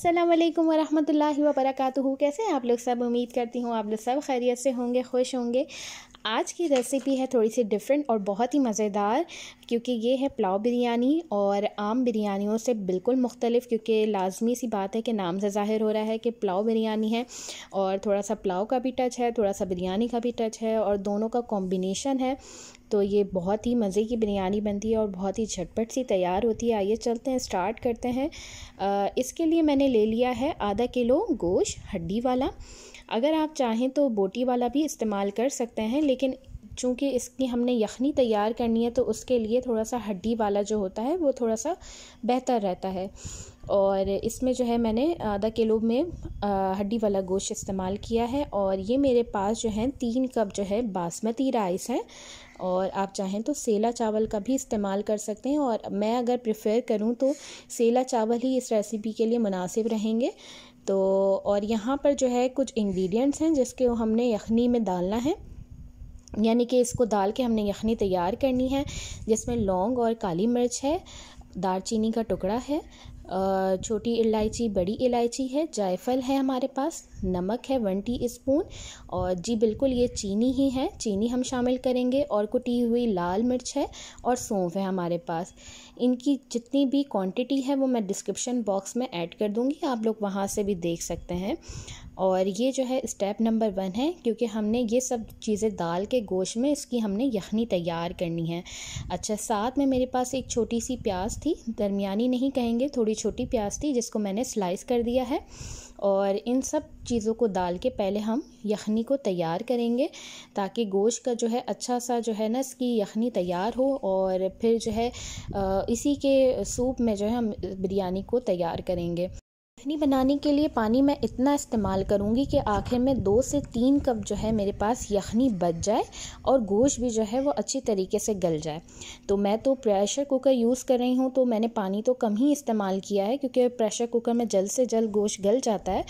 अस्सलाम वालेकुम वरहमतुल्लाहि कैसे हैं आप लोग सब उम्मीद करती हूँ आप लोग सब खैरियत से होंगे खुश होंगे आज की रेसिपी है थोड़ी सी डिफरेंट और बहुत ही मज़ेदार क्योंकि ये है पुलाव बिरयानी और आम बिरयानियों से बिल्कुल मुख्तलिफ क्योंकि लाजमी सी बात है कि नाम से ज़ाहिर हो रहा है कि पुलाव बिरयानी है और थोड़ा सा पुलाव का भी टच है थोड़ा सा बिरयानी का भी टच है और दोनों का कॉम्बिनेशन है तो ये बहुत ही मज़े की बिरयानी बनती है और बहुत ही झटपट सी तैयार होती है आइए चलते हैं स्टार्ट करते हैं इसके लिए मैंने ले लिया है आधा किलो गोश्त हड्डी वाला अगर आप चाहें तो बोटी वाला भी इस्तेमाल कर सकते हैं लेकिन चूँकि इसकी हमने यखनी तैयार करनी है तो उसके लिए थोड़ा सा हड्डी वाला जो होता है वो थोड़ा सा बेहतर रहता है और इसमें जो है मैंने आधा किलो में हड्डी वाला गोश्त इस्तेमाल किया है और ये मेरे पास जो है तीन कप जो है बासमती राइस है और आप चाहें तो सेला चावल का भी इस्तेमाल कर सकते हैं और मैं अगर प्रेफर करूँ तो सेला चावल ही इस रेसिपी के लिए मुनासिब रहेंगे तो और यहाँ पर जो है कुछ इंग्रेडिएंट्स हैं जिसके हमने यखनी में डालना है यानी कि इसको डाल के हमने यखनी तैयार करनी है जिसमें लौंग और काली मिर्च है दालचीनी का टुकड़ा है छोटी इलायची बड़ी इलायची है जायफल है हमारे पास नमक है वन टी स्पून और जी बिल्कुल ये चीनी ही है चीनी हम शामिल करेंगे और कुटी हुई लाल मिर्च है और सौंफ है हमारे पास इनकी जितनी भी क्वांटिटी है वो मैं डिस्क्रिप्शन बॉक्स में ऐड कर दूँगी आप लोग वहाँ से भी देख सकते हैं और ये जो है स्टेप नंबर वन है क्योंकि हमने ये सब चीज़ें दाल के गोश में इसकी हमने यखनी तैयार करनी है अच्छा साथ में मेरे पास एक छोटी सी प्याज थी दरमियानी नहीं कहेंगे थोड़ी छोटी प्याज थी जिसको मैंने स्लाइस कर दिया है और इन सब चीज़ों को डाल के पहले हम यखनी को तैयार करेंगे ताकि गोश्त का जो है अच्छा सा जो है ना इसकी यखनी तैयार हो और फिर जो है इसी के सूप में जो है हम बिरयानी को तैयार करेंगे मखनी बनाने के लिए पानी मैं इतना इस्तेमाल करूँगी कि आखिर में दो से तीन कप जो है मेरे पास यखनी बच जाए और गोश्त भी जो है वो अच्छी तरीके से गल जाए तो मैं तो प्रेशर कुकर यूज़ कर रही हूँ तो मैंने पानी तो कम ही इस्तेमाल किया है क्योंकि प्रेशर कुकर में जल्द से जल्द गोश्त गल जाता है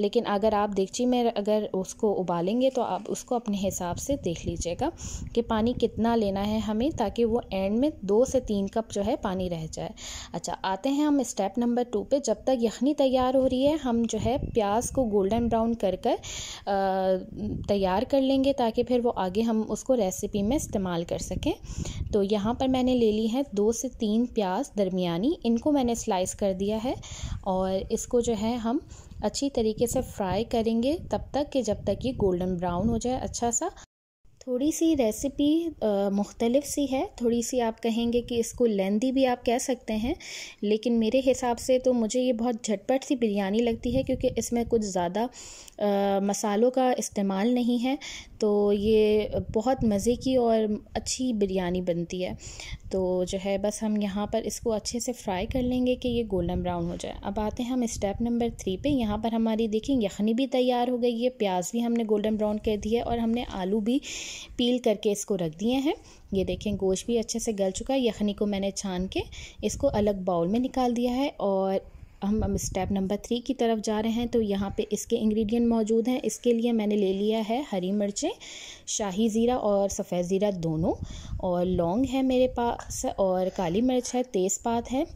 लेकिन अगर आप देखची में अगर उसको उबालेंगे तो आप उसको अपने हिसाब से देख लीजिएगा कि पानी कितना लेना है हमें ताकि वो एंड में दो से तीन कप जो है पानी रह जाए अच्छा आते हैं हम स्टेप नंबर टू पर जब तक यखनी तैयार तैयार हो रही है हम जो है प्याज को गोल्डन ब्राउन कर कर तैयार कर लेंगे ताकि फिर वो आगे हम उसको रेसिपी में इस्तेमाल कर सकें तो यहाँ पर मैंने ले ली है दो से तीन प्याज दरमिया इनको मैंने स्लाइस कर दिया है और इसको जो है हम अच्छी तरीके से फ्राई करेंगे तब तक कि जब तक ये गोल्डन ब्राउन हो जाए अच्छा सा थोड़ी सी रेसिपी मुख्तलिफ सी है थोड़ी सी आप कहेंगे कि इसको लेंदी भी आप कह सकते हैं लेकिन मेरे हिसाब से तो मुझे ये बहुत झटपट सी बिरयानी लगती है क्योंकि इसमें कुछ ज़्यादा मसालों का इस्तेमाल नहीं है तो ये बहुत मज़े की और अच्छी बिरयानी बनती है तो जो है बस हम यहाँ पर इसको अच्छे से फ्राई कर लेंगे कि ये गोल्डन ब्राउन हो जाए अब आते हैं हम स्टेप नंबर थ्री पे यहाँ पर हमारी देखें यखनी भी तैयार हो गई है प्याज भी हमने गोल्डन ब्राउन कर दी है और हमने आलू भी पील करके इसको रख दिए हैं ये देखें गोश्त भी अच्छे से गल चुका है यखनी को मैंने छान के इसको अलग बाउल में निकाल दिया है और हम हम स्टेप नंबर थ्री की तरफ जा रहे हैं तो यहाँ पे इसके इंग्रेडिएंट मौजूद हैं इसके लिए मैंने ले लिया है हरी मिर्चें शाही ज़ीरा और सफ़ेद ज़ीरा दोनों और लौंग है मेरे पास और काली मिर्च है तेज़पात है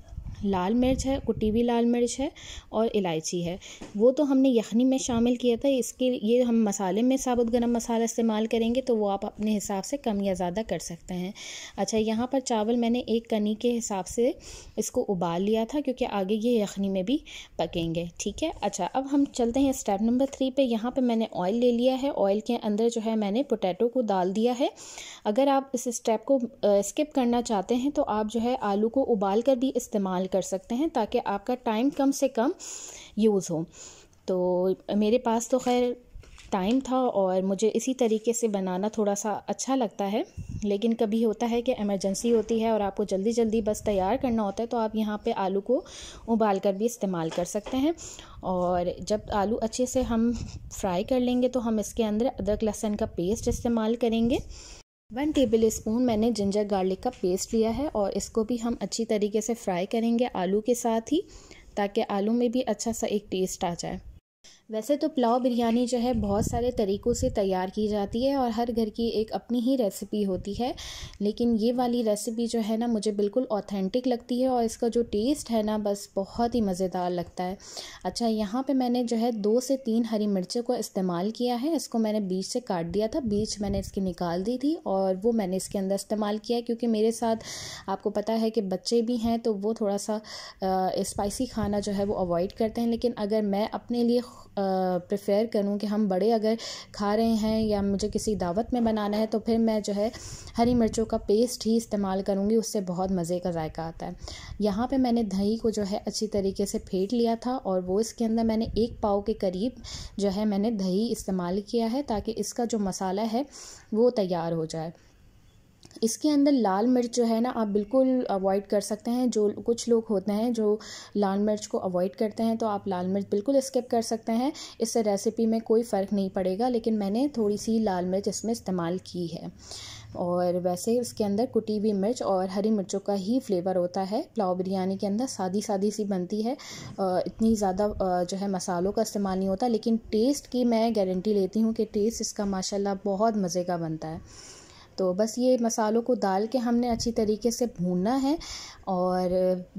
लाल मिर्च है कुटी हुई लाल मिर्च है और इलायची है वो तो हमने यखनी में शामिल किया था इसके ये हम मसाले में साबुत गरम मसाला इस्तेमाल करेंगे तो वो आप अपने हिसाब से कम या ज़्यादा कर सकते हैं अच्छा यहाँ पर चावल मैंने एक कनी के हिसाब से इसको उबाल लिया था क्योंकि आगे ये यखनी में भी पकेंगे ठीक है अच्छा अब हम चलते हैं स्टेप नंबर थ्री पर यहाँ पर मैंने ऑयल ले लिया है ऑयल के अंदर जो है मैंने पोटैटो को डाल दिया है अगर आप इस स्टेप को स्किप करना चाहते हैं तो आप जो है आलू को उबाल कर भी इस्तेमाल कर सकते हैं ताकि आपका टाइम कम से कम यूज़ हो तो मेरे पास तो खैर टाइम था और मुझे इसी तरीके से बनाना थोड़ा सा अच्छा लगता है लेकिन कभी होता है कि एमरजेंसी होती है और आपको जल्दी जल्दी बस तैयार करना होता है तो आप यहाँ पे आलू को उबाल कर भी इस्तेमाल कर सकते हैं और जब आलू अच्छे से हम फ्राई कर लेंगे तो हम इसके अंदर अदरक लहसन का पेस्ट इस्तेमाल करेंगे वन टेबल स्पून मैंने जिंजर गार्लिक का पेस्ट लिया है और इसको भी हम अच्छी तरीके से फ्राई करेंगे आलू के साथ ही ताकि आलू में भी अच्छा सा एक टेस्ट आ जाए वैसे तो पुलाव बिरयानी जो है बहुत सारे तरीक़ों से तैयार की जाती है और हर घर की एक अपनी ही रेसिपी होती है लेकिन ये वाली रेसिपी जो है ना मुझे बिल्कुल ऑथेंटिक लगती है और इसका जो टेस्ट है ना बस बहुत ही मज़ेदार लगता है अच्छा यहाँ पे मैंने जो है दो से तीन हरी मिर्चों को इस्तेमाल किया है इसको मैंने बीज से काट दिया था बीज मैंने इसकी निकाल दी थी और वो मैंने इसके अंदर इस्तेमाल किया क्योंकि मेरे साथ आपको पता है कि बच्चे भी हैं तो वो थोड़ा सा स्पाइसी खाना जो है वो अवॉइड करते हैं लेकिन अगर मैं अपने लिए प्रेफर करूँ कि हम बड़े अगर खा रहे हैं या मुझे किसी दावत में बनाना है तो फिर मैं जो है हरी मिर्चों का पेस्ट ही इस्तेमाल करूँगी उससे बहुत मज़े का जायका आता है यहाँ पे मैंने दही को जो है अच्छी तरीके से फेंट लिया था और वो इसके अंदर मैंने एक पाव के करीब जो है मैंने दही इस्तेमाल किया है ताकि इसका जो मसाला है वो तैयार हो जाए इसके अंदर लाल मिर्च जो है ना आप बिल्कुल अवॉइड कर सकते हैं जो कुछ लोग होते हैं जो लाल मिर्च को अवॉइड करते हैं तो आप लाल मिर्च बिल्कुल स्किप कर सकते हैं इससे रेसिपी में कोई फ़र्क नहीं पड़ेगा लेकिन मैंने थोड़ी सी लाल मिर्च इसमें इस्तेमाल की है और वैसे इसके अंदर कुटी हुई मिर्च और हरी मिर्चों का ही फ्लेवर होता है पुलाव बिरयानी के अंदर सादी सादी सी बनती है इतनी ज़्यादा जो है मसालों का इस्तेमाल नहीं होता लेकिन टेस्ट की मैं गारंटी लेती हूँ कि टेस्ट इसका माशाल्लाह बहुत मज़े का बनता है तो बस ये मसालों को डाल के हमने अच्छी तरीके से भूनना है और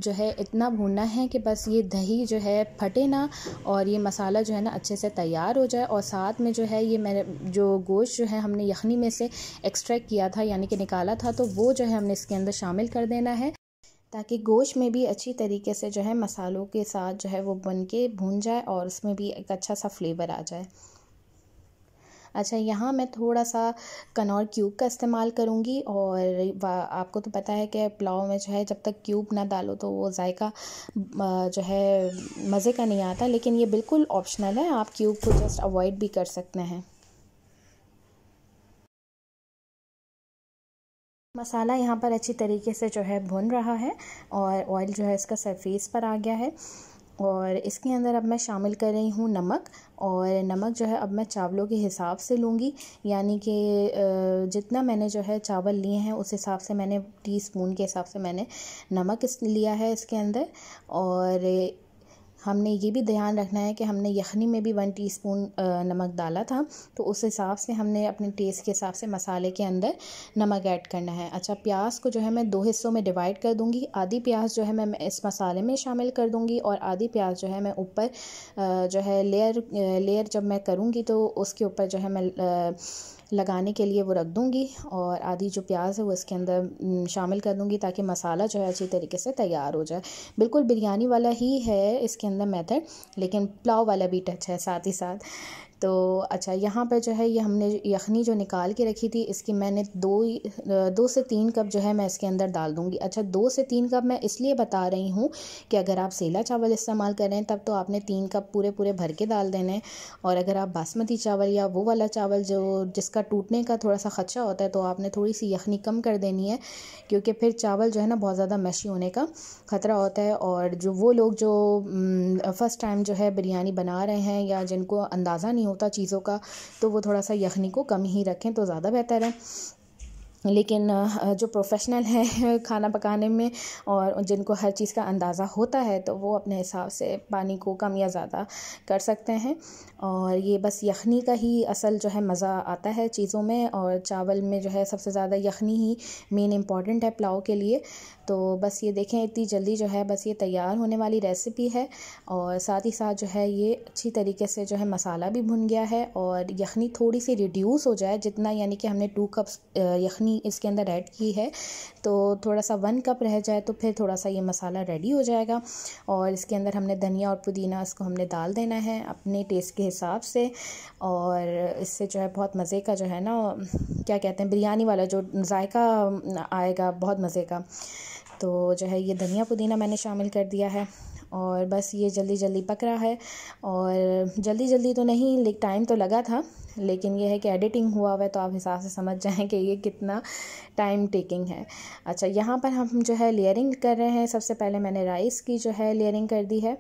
जो है इतना भूनना है कि बस ये दही जो है फटे ना और ये मसाला जो है ना अच्छे से तैयार हो जाए और साथ में जो है ये मेरे जो गोश्त जो है हमने यखनी में से एक्सट्रैक्ट किया था यानी कि निकाला था तो वो जो है हमने इसके अंदर शामिल कर देना है ताकि गोश्त में भी अच्छी तरीके से जो है मसालों के साथ जो है वो बन के भून जाए और उसमें भी एक अच्छा सा फ्लेवर आ जाए अच्छा यहाँ मैं थोड़ा सा कनौर क्यूब का इस्तेमाल करूँगी और आपको तो पता है कि पुलाव में जो है जब तक क्यूब ना डालो तो वो जायका जो है मज़े का नहीं आता लेकिन ये बिल्कुल ऑप्शनल है आप क्यूब को जस्ट अवॉइड भी कर सकते हैं मसाला यहाँ पर अच्छी तरीके से जो है भुन रहा है और ऑयल जो है इसका सरफेस पर आ गया है और इसके अंदर अब मैं शामिल कर रही हूँ नमक और नमक जो है अब मैं चावलों के हिसाब से लूँगी यानी कि जितना मैंने जो है चावल लिए हैं उस हिसाब से मैंने टी स्पून के हिसाब से मैंने नमक लिया है इसके अंदर और हमने ये भी ध्यान रखना है कि हमने यखनी में भी वन टीस्पून नमक डाला था तो उस हिसाब से हमने अपने टेस्ट के हिसाब से मसाले के अंदर नमक ऐड करना है अच्छा प्याज को जो है मैं दो हिस्सों में डिवाइड कर दूँगी आधी प्याज जो है मैं इस मसाले में शामिल कर दूँगी और आधी प्याज जो है मैं ऊपर जो है लेयर लेयर जब मैं करूँगी तो उसके ऊपर जो है मैं लगाने के लिए वो रख दूँगी और आधी जो प्याज है वो इसके अंदर शामिल कर दूँगी ताकि मसाला जो है अच्छी तरीके से तैयार हो जाए बिल्कुल बिरयानी वाला ही है इसके अंदर मेथड लेकिन पुलाव वाला भी टच है साथ ही साथ तो अच्छा यहाँ पर जो है ये हमने यखनी जो निकाल के रखी थी इसकी मैंने दो दो से तीन कप जो है मैं इसके अंदर डाल दूँगी अच्छा दो से तीन कप मैं इसलिए बता रही हूँ कि अगर आप सेला चावल इस्तेमाल करें तब तो आपने तीन कप पूरे पूरे भर के डाल देने हैं और अगर आप बासमती चावल या वो वाला चावल जो जिसका टूटने का थोड़ा सा ख़दशा होता है तो आपने थोड़ी सी यखनी कम कर देनी है क्योंकि फिर चावल जो है ना बहुत ज़्यादा मैशी होने का ख़तरा होता है और जो वो लोग जो फ़र्स्ट टाइम जो है बिरयानी बना रहे हैं या जिनको अंदाज़ा नहीं होता चीज़ों का तो वो थोड़ा सा यखनी को कम ही रखें तो ज़्यादा बेहतर है लेकिन जो प्रोफेशनल हैं खाना पकाने में और जिनको हर चीज़ का अंदाज़ा होता है तो वो अपने हिसाब से पानी को कम या ज़्यादा कर सकते हैं और ये बस यखनी का ही असल जो है मज़ा आता है चीज़ों में और चावल में जो है सबसे ज़्यादा यखनी ही मेन इम्पॉर्टेंट है पुलाव के लिए तो बस ये देखें इतनी जल्दी जो है बस ये तैयार होने वाली रेसिपी है और साथ ही साथ जो है ये अच्छी तरीके से जो है मसाला भी भुन गया है और यखनी थोड़ी सी रिड्यूस हो जाए जितना यानी कि हमने टू कप्स यखनी इसके अंदर ऐड की है तो थोड़ा सा वन कप रह जाए तो फिर थोड़ा सा ये मसाला रेडी हो जाएगा और इसके अंदर हमने धनिया और पुदीना इसको हमने डाल देना है अपने टेस्ट के हिसाब से और इससे जो है बहुत मज़े का जो है ना क्या कहते हैं बिरयानी वाला जो जायका आएगा बहुत मज़े का तो जो है ये धनिया पुदीना मैंने शामिल कर दिया है और बस ये जल्दी जल्दी पक रहा है और जल्दी जल्दी तो नहीं लेकिन टाइम तो लगा था लेकिन ये है कि एडिटिंग हुआ हुआ है तो आप हिसाब से समझ जाएं कि ये कितना टाइम टेकिंग है अच्छा यहाँ पर हम जो है लेयरिंग कर रहे हैं सबसे पहले मैंने राइस की जो है लेयरिंग कर दी है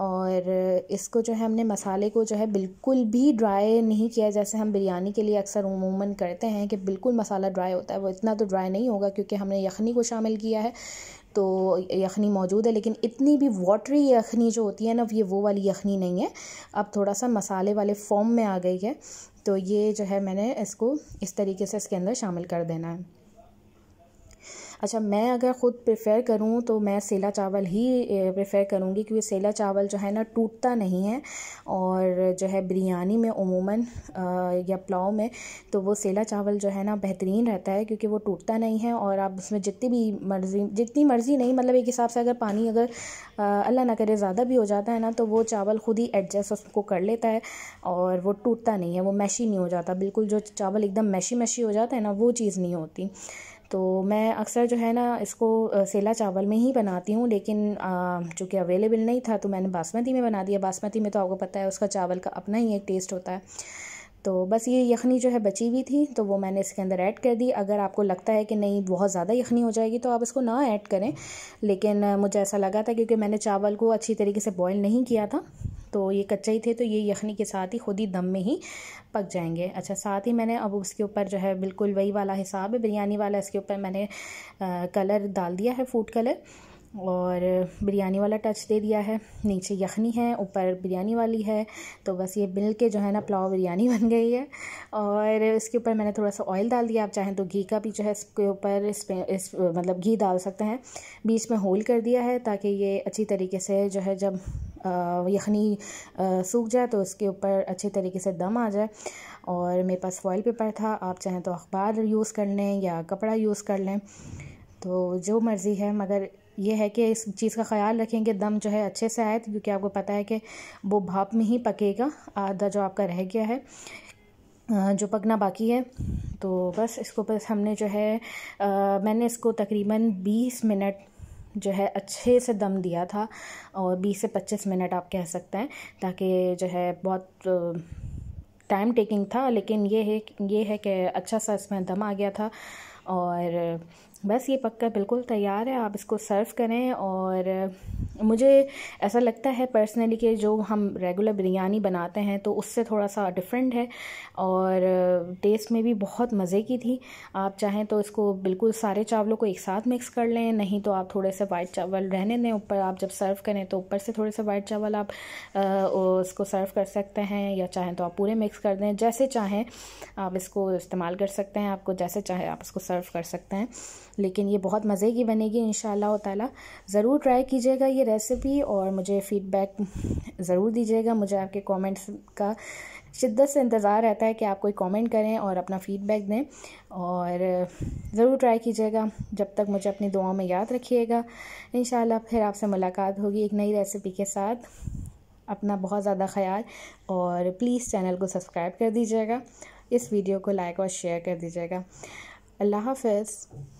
और इसको जो है हमने मसाले को जो है बिल्कुल भी ड्राई नहीं किया जैसे हम बिरयानी के लिए अक्सर उमूमन करते हैं कि बिल्कुल मसाला ड्राई होता है वो इतना तो ड्राई नहीं होगा क्योंकि हमने यखनी को शामिल किया है तो यखनी मौजूद है लेकिन इतनी भी वाटरी यखनी जो होती है ना ये वो वाली यखनी नहीं है अब थोड़ा सा मसाले वाले फॉर्म में आ गई है तो ये जो है मैंने इसको इस तरीके से इसके अंदर शामिल कर देना है अच्छा मैं अगर ख़ुद प्रेफर करूँ तो मैं सेला चावल ही प्रेफर करूँगी क्योंकि सेला चावल जो है ना टूटता नहीं है और जो है बिरयानी में उमूमन या पुलाव में तो वो सेला चावल जो है ना बेहतरीन रहता है क्योंकि वो टूटता नहीं है और आप उसमें जितनी भी मर्ज़ी जितनी मर्ज़ी नहीं मतलब एक हिसाब से अगर पानी अगर अल्लाह ना करे ज़्यादा भी हो जाता है ना तो वो चावल खुद ही एडजस्ट उसको कर लेता है और वो टूटता नहीं है वो मैशी नहीं हो जाता बिल्कुल जो चावल एकदम मैशी मैशी हो जाता है ना वो चीज़ नहीं होती तो मैं अक्सर जो है ना इसको सेला चावल में ही बनाती हूँ लेकिन चूँकि अवेलेबल नहीं था तो मैंने बासमती में बना दिया बासमती में तो आपको पता है उसका चावल का अपना ही एक टेस्ट होता है तो बस ये यखनी जो है बची हुई थी तो वो मैंने इसके अंदर ऐड कर दी अगर आपको लगता है कि नहीं बहुत ज़्यादा यखनी हो जाएगी तो आप इसको ना ऐड करें लेकिन मुझे ऐसा लगा था क्योंकि मैंने चावल को अच्छी तरीके से बॉईल नहीं किया था तो ये कच्चा ही थे तो ये यखनी के साथ ही खुद ही दम में ही पक जाएंगे अच्छा साथ ही मैंने अब उसके ऊपर जो है बिल्कुल वही वाला हिसाब है बिरयानी वाला इसके ऊपर मैंने आ, कलर डाल दिया है फूड कलर और बिरयानी वाला टच दे दिया है नीचे यखनी है ऊपर बिरयानी वाली है तो बस ये मिल के जो है ना पुलाव बिरयानी बन गई है और इसके ऊपर मैंने थोड़ा सा ऑयल डाल दिया आप चाहें तो घी का भी जो है इसके ऊपर इस, इस मतलब घी डाल सकते हैं बीच में होल कर दिया है ताकि ये अच्छी तरीके से जो है जब यखनी सूख जाए तो उसके ऊपर अच्छे तरीके से दम आ जाए और मेरे पास फॉइल पेपर था आप चाहें तो अखबार यूज़ कर लें या कपड़ा यूज़ कर लें तो जो मर्ज़ी है मगर यह है कि इस चीज़ का ख्याल रखें कि दम जो है अच्छे से आए तो क्योंकि आपको पता है कि वो भाप में ही पकेगा आधा जो आपका रह गया है जो पकना बाकी है तो बस इसको बस हमने जो है आ, मैंने इसको तकरीबन 20 मिनट जो है अच्छे से दम दिया था और 20 से 25 मिनट आप कह सकते हैं ताकि जो है बहुत टाइम टेकिंग था लेकिन ये है ये है कि अच्छा सा इसमें दम आ गया था और बस ये पक कर बिल्कुल तैयार है आप इसको सर्व करें और मुझे ऐसा लगता है पर्सनली कि जो हम रेगुलर बिरयानी बनाते हैं तो उससे थोड़ा सा डिफरेंट है और टेस्ट में भी बहुत मज़े की थी आप चाहें तो इसको बिल्कुल सारे चावलों को एक साथ मिक्स कर लें नहीं तो आप थोड़े से वाइट चावल रहने दें ऊपर आप जब सर्व करें तो ऊपर से थोड़े से वाइट चावल आप उसको सर्व कर सकते हैं या चाहें तो आप पूरे मिक्स कर दें जैसे चाहें आप इसको इस्तेमाल कर सकते हैं आपको जैसे चाहें आप इसको सर्व कर सकते हैं लेकिन ये बहुत मज़े की बनेगी इन ताला ज़रूर ट्राई कीजिएगा ये रेसिपी और मुझे फ़ीडबैक ज़रूर दीजिएगा मुझे आपके कमेंट्स का शिद्दत से इंतज़ार रहता है कि आप कोई कमेंट करें और अपना फ़ीडबैक दें और ज़रूर ट्राई कीजिएगा जब तक मुझे अपनी दुआओं में याद रखिएगा इन फिर आपसे मुलाकात होगी एक नई रेसिपी के साथ अपना बहुत ज़्यादा ख्याल और प्लीज़ चैनल को सब्सक्राइब कर दीजिएगा इस वीडियो को लाइक और शेयर कर दीजिएगा अल्लाह हाफिज़